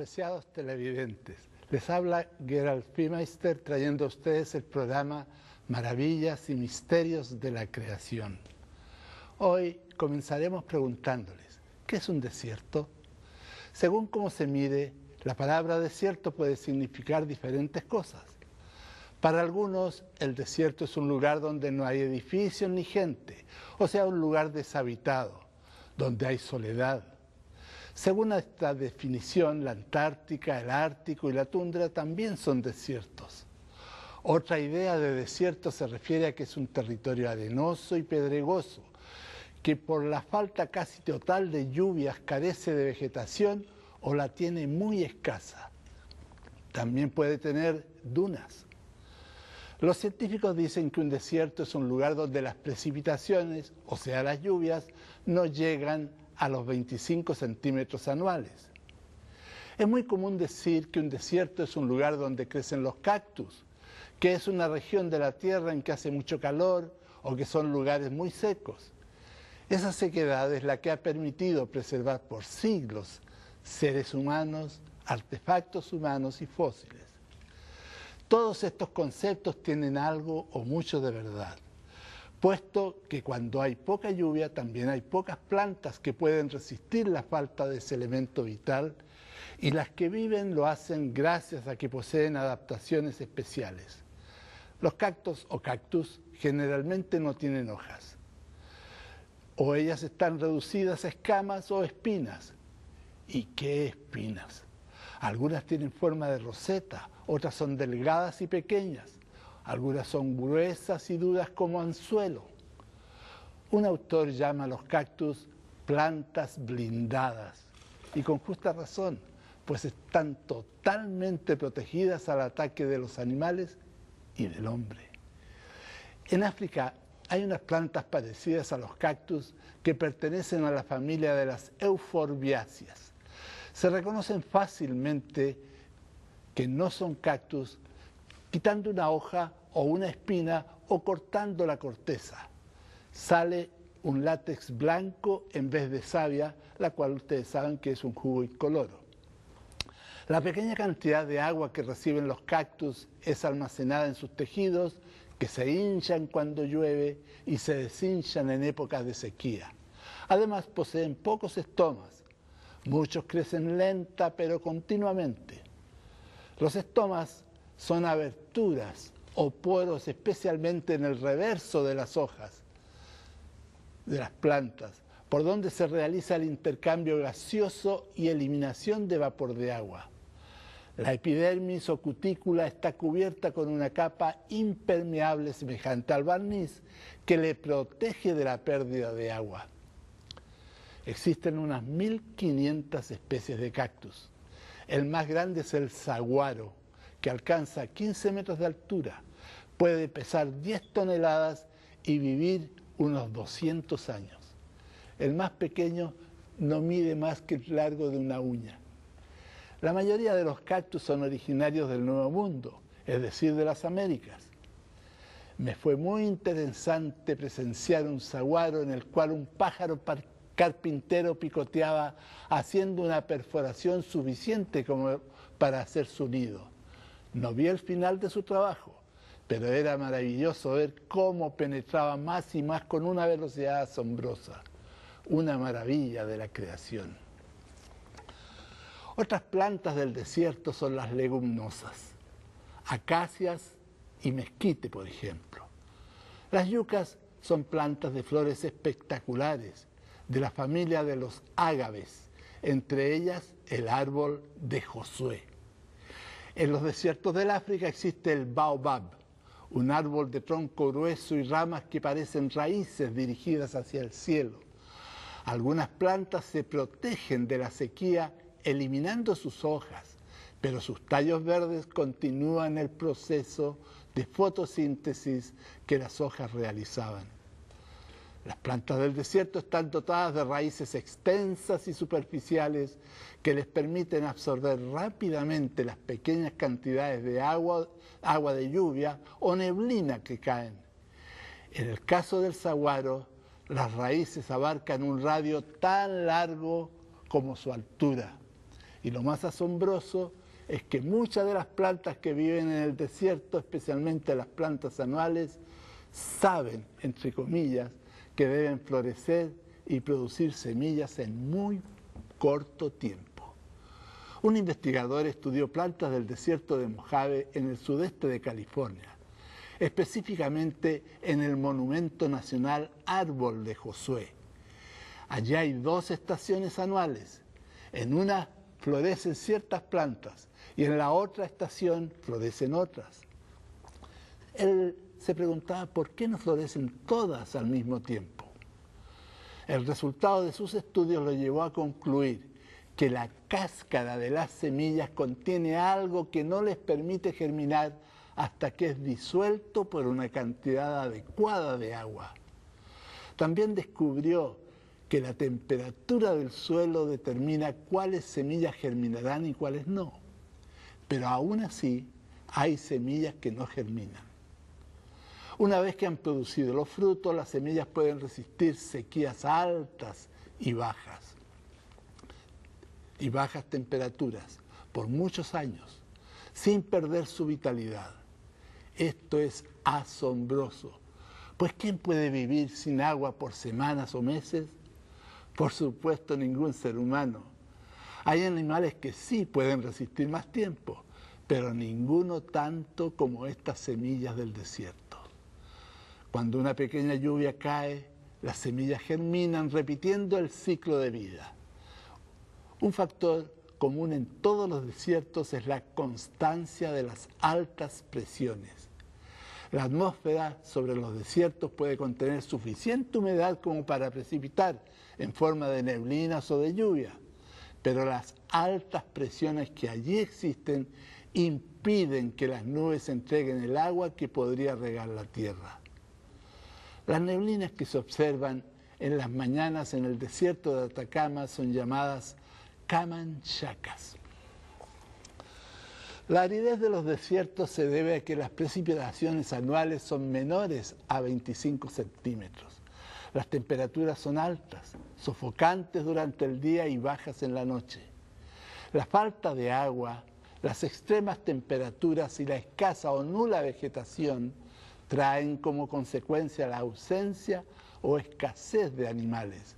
apreciados televidentes. Les habla Gerald Primeister trayendo a ustedes el programa Maravillas y Misterios de la Creación. Hoy comenzaremos preguntándoles, ¿qué es un desierto? Según cómo se mide, la palabra desierto puede significar diferentes cosas. Para algunos, el desierto es un lugar donde no hay edificios ni gente, o sea, un lugar deshabitado, donde hay soledad, según esta definición, la Antártica, el Ártico y la tundra también son desiertos. Otra idea de desierto se refiere a que es un territorio arenoso y pedregoso, que por la falta casi total de lluvias carece de vegetación o la tiene muy escasa. También puede tener dunas. Los científicos dicen que un desierto es un lugar donde las precipitaciones, o sea las lluvias, no llegan a los 25 centímetros anuales. Es muy común decir que un desierto es un lugar donde crecen los cactus, que es una región de la tierra en que hace mucho calor o que son lugares muy secos. Esa sequedad es la que ha permitido preservar por siglos seres humanos, artefactos humanos y fósiles. Todos estos conceptos tienen algo o mucho de verdad puesto que cuando hay poca lluvia también hay pocas plantas que pueden resistir la falta de ese elemento vital y las que viven lo hacen gracias a que poseen adaptaciones especiales. Los cactus o cactus generalmente no tienen hojas, o ellas están reducidas a escamas o espinas. ¿Y qué espinas? Algunas tienen forma de roseta, otras son delgadas y pequeñas algunas son gruesas y duras como anzuelo. Un autor llama a los cactus plantas blindadas, y con justa razón, pues están totalmente protegidas al ataque de los animales y del hombre. En África hay unas plantas parecidas a los cactus que pertenecen a la familia de las euforbiáceas. Se reconocen fácilmente que no son cactus quitando una hoja o una espina o cortando la corteza. Sale un látex blanco en vez de savia, la cual ustedes saben que es un jugo incoloro. La pequeña cantidad de agua que reciben los cactus es almacenada en sus tejidos, que se hinchan cuando llueve y se deshinchan en épocas de sequía. Además, poseen pocos estomas. Muchos crecen lenta pero continuamente. Los estomas son aberturas o poros especialmente en el reverso de las hojas de las plantas, por donde se realiza el intercambio gaseoso y eliminación de vapor de agua. La epidermis o cutícula está cubierta con una capa impermeable semejante al barniz que le protege de la pérdida de agua. Existen unas 1.500 especies de cactus. El más grande es el saguaro, que alcanza 15 metros de altura, puede pesar 10 toneladas y vivir unos 200 años. El más pequeño no mide más que el largo de una uña. La mayoría de los cactus son originarios del Nuevo Mundo, es decir, de las Américas. Me fue muy interesante presenciar un saguaro en el cual un pájaro carpintero picoteaba haciendo una perforación suficiente como para hacer su nido. No vi el final de su trabajo, pero era maravilloso ver cómo penetraba más y más con una velocidad asombrosa. Una maravilla de la creación. Otras plantas del desierto son las leguminosas, acacias y mezquite, por ejemplo. Las yucas son plantas de flores espectaculares, de la familia de los ágaves, entre ellas el árbol de Josué. En los desiertos del África existe el baobab, un árbol de tronco grueso y ramas que parecen raíces dirigidas hacia el cielo. Algunas plantas se protegen de la sequía eliminando sus hojas, pero sus tallos verdes continúan el proceso de fotosíntesis que las hojas realizaban. Las plantas del desierto están dotadas de raíces extensas y superficiales que les permiten absorber rápidamente las pequeñas cantidades de agua, de lluvia o neblina que caen. En el caso del saguaro, las raíces abarcan un radio tan largo como su altura. Y lo más asombroso es que muchas de las plantas que viven en el desierto, especialmente las plantas anuales, saben, entre comillas, que deben florecer y producir semillas en muy corto tiempo. Un investigador estudió plantas del desierto de Mojave en el sudeste de California, específicamente en el Monumento Nacional Árbol de Josué. Allí hay dos estaciones anuales. En una florecen ciertas plantas y en la otra estación florecen otras se preguntaba por qué no florecen todas al mismo tiempo. El resultado de sus estudios lo llevó a concluir que la cáscara de las semillas contiene algo que no les permite germinar hasta que es disuelto por una cantidad adecuada de agua. También descubrió que la temperatura del suelo determina cuáles semillas germinarán y cuáles no. Pero aún así hay semillas que no germinan. Una vez que han producido los frutos, las semillas pueden resistir sequías altas y bajas y bajas temperaturas por muchos años, sin perder su vitalidad. Esto es asombroso, pues ¿quién puede vivir sin agua por semanas o meses? Por supuesto ningún ser humano. Hay animales que sí pueden resistir más tiempo, pero ninguno tanto como estas semillas del desierto. Cuando una pequeña lluvia cae, las semillas germinan repitiendo el ciclo de vida. Un factor común en todos los desiertos es la constancia de las altas presiones. La atmósfera sobre los desiertos puede contener suficiente humedad como para precipitar en forma de neblinas o de lluvia, pero las altas presiones que allí existen impiden que las nubes entreguen el agua que podría regar la tierra. Las neblinas que se observan en las mañanas en el desierto de Atacama son llamadas camanchacas. La aridez de los desiertos se debe a que las precipitaciones anuales son menores a 25 centímetros. Las temperaturas son altas, sofocantes durante el día y bajas en la noche. La falta de agua, las extremas temperaturas y la escasa o nula vegetación traen como consecuencia la ausencia o escasez de animales,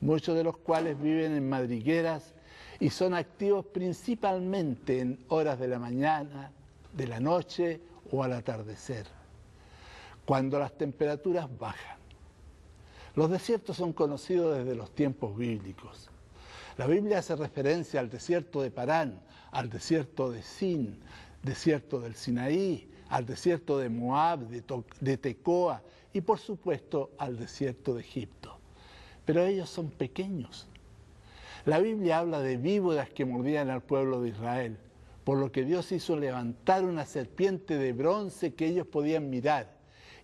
muchos de los cuales viven en madrigueras y son activos principalmente en horas de la mañana, de la noche o al atardecer, cuando las temperaturas bajan. Los desiertos son conocidos desde los tiempos bíblicos. La Biblia hace referencia al desierto de Parán, al desierto de Sin, desierto del Sinaí, al desierto de Moab, de, de Tecoa y por supuesto al desierto de Egipto. Pero ellos son pequeños. La Biblia habla de víboras que mordían al pueblo de Israel, por lo que Dios hizo levantar una serpiente de bronce que ellos podían mirar,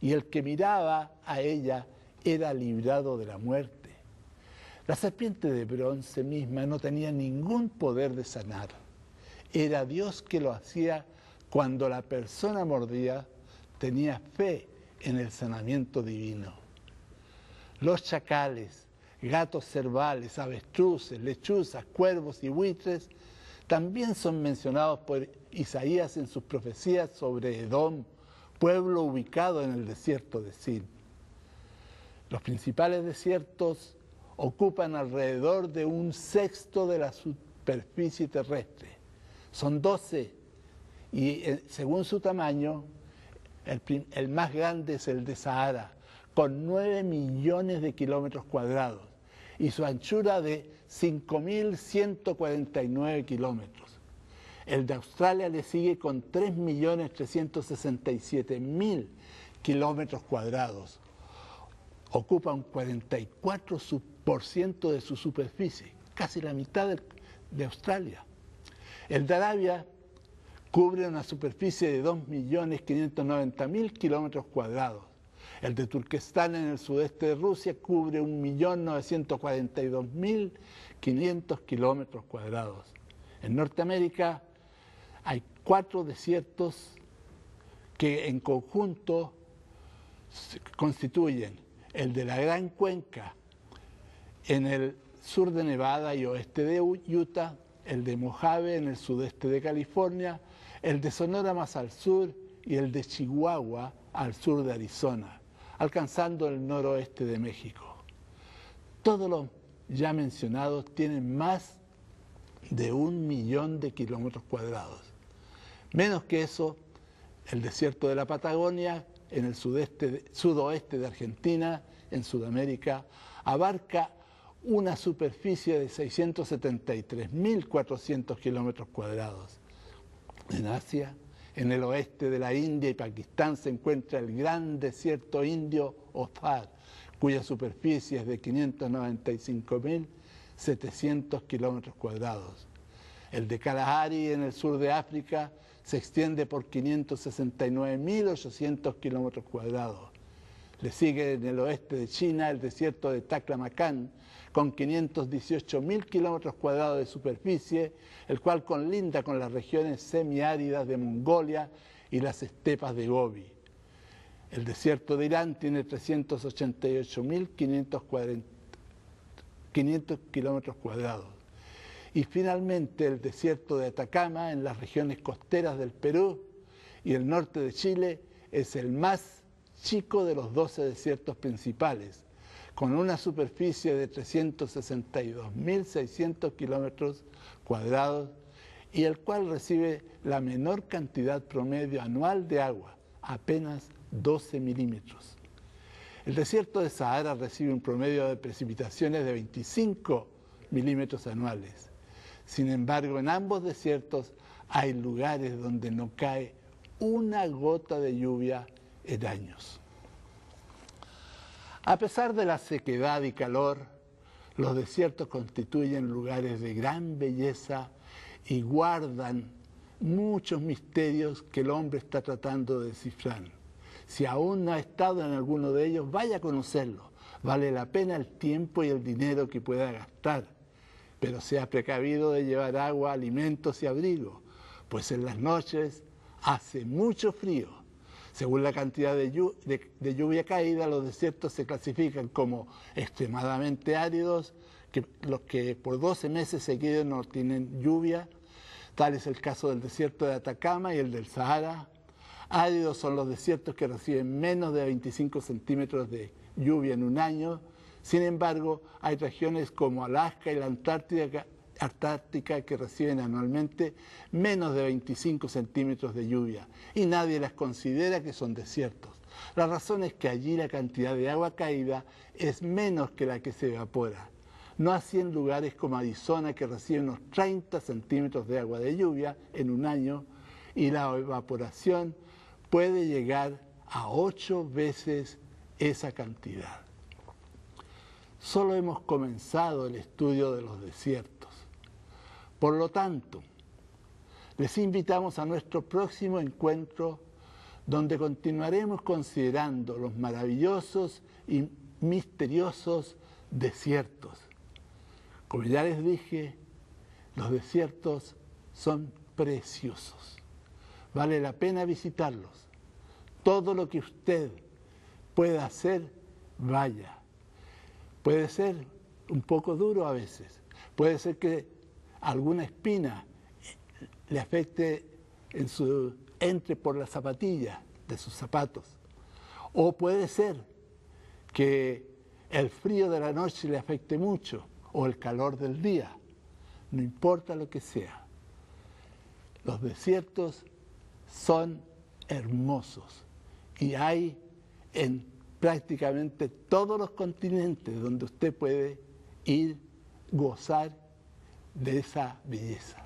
y el que miraba a ella era librado de la muerte. La serpiente de bronce misma no tenía ningún poder de sanar. Era Dios que lo hacía cuando la persona mordía, tenía fe en el sanamiento divino. Los chacales, gatos cervales, avestruces, lechuzas, cuervos y buitres también son mencionados por Isaías en sus profecías sobre Edom, pueblo ubicado en el desierto de Sin. Los principales desiertos ocupan alrededor de un sexto de la superficie terrestre. Son doce. Y eh, según su tamaño, el, el más grande es el de Sahara, con 9 millones de kilómetros cuadrados y su anchura de 5.149 kilómetros. El de Australia le sigue con 3.367.000 kilómetros cuadrados. Ocupa un 44% de su superficie, casi la mitad de Australia. El de Arabia cubre una superficie de 2.590.000 kilómetros cuadrados. El de Turquestán en el sudeste de Rusia cubre 1.942.500 kilómetros cuadrados. En Norteamérica hay cuatro desiertos que en conjunto constituyen el de la Gran Cuenca en el sur de Nevada y oeste de Utah, el de Mojave en el sudeste de California, el de Sonora más al sur y el de Chihuahua al sur de Arizona, alcanzando el noroeste de México. Todos los ya mencionados tienen más de un millón de kilómetros cuadrados. Menos que eso, el desierto de la Patagonia, en el sudoeste de Argentina, en Sudamérica, abarca una superficie de 673.400 kilómetros cuadrados en Asia, en el oeste de la India y Pakistán se encuentra el gran desierto indio Othar, cuya superficie es de 595.700 kilómetros cuadrados. El de Kalahari en el sur de África se extiende por 569.800 kilómetros cuadrados. Le sigue en el oeste de China el desierto de Taklamakan, con 518.000 kilómetros cuadrados de superficie, el cual conlinda con las regiones semiáridas de Mongolia y las estepas de Gobi. El desierto de Irán tiene 388.500 kilómetros cuadrados. Y finalmente el desierto de Atacama en las regiones costeras del Perú y el norte de Chile es el más chico de los 12 desiertos principales, con una superficie de 362.600 kilómetros cuadrados y el cual recibe la menor cantidad promedio anual de agua, apenas 12 milímetros. El desierto de Sahara recibe un promedio de precipitaciones de 25 milímetros anuales. Sin embargo, en ambos desiertos hay lugares donde no cae una gota de lluvia eh, a pesar de la sequedad y calor, los desiertos constituyen lugares de gran belleza y guardan muchos misterios que el hombre está tratando de descifrar. Si aún no ha estado en alguno de ellos, vaya a conocerlo. Vale la pena el tiempo y el dinero que pueda gastar, pero sea precavido de llevar agua, alimentos y abrigo, pues en las noches hace mucho frío según la cantidad de, lluvia caída, los desiertos se clasifican como extremadamente áridos, que, los que por 12 meses seguidos no tienen lluvia, tal es el caso del desierto de Atacama y el del Sahara. Áridos son los desiertos que reciben menos de 25 centímetros de lluvia en un año. Sin embargo, hay regiones como Alaska y la Antártida que reciben anualmente menos de 25 centímetros de lluvia y nadie las considera que son desiertos. La razón es que allí la cantidad de agua caída es menos que la que se evapora. No así en lugares como Arizona que reciben unos 30 centímetros de agua de lluvia en un año y la evaporación puede llegar a 8 veces esa cantidad. Solo hemos comenzado el estudio de los desiertos. Por lo tanto, les invitamos a nuestro próximo encuentro donde continuaremos considerando los maravillosos y misteriosos desiertos. Como ya les dije, los desiertos son preciosos. Vale la pena visitarlos. Todo lo que usted pueda hacer, vaya. Puede ser un poco duro a veces. Puede ser que alguna espina le afecte en su, entre por la zapatilla de sus zapatos. O puede ser que el frío de la noche le afecte mucho o el calor del día, no importa lo que sea. Los desiertos son hermosos y hay en prácticamente todos los continentes donde usted puede ir, gozar de esa belleza.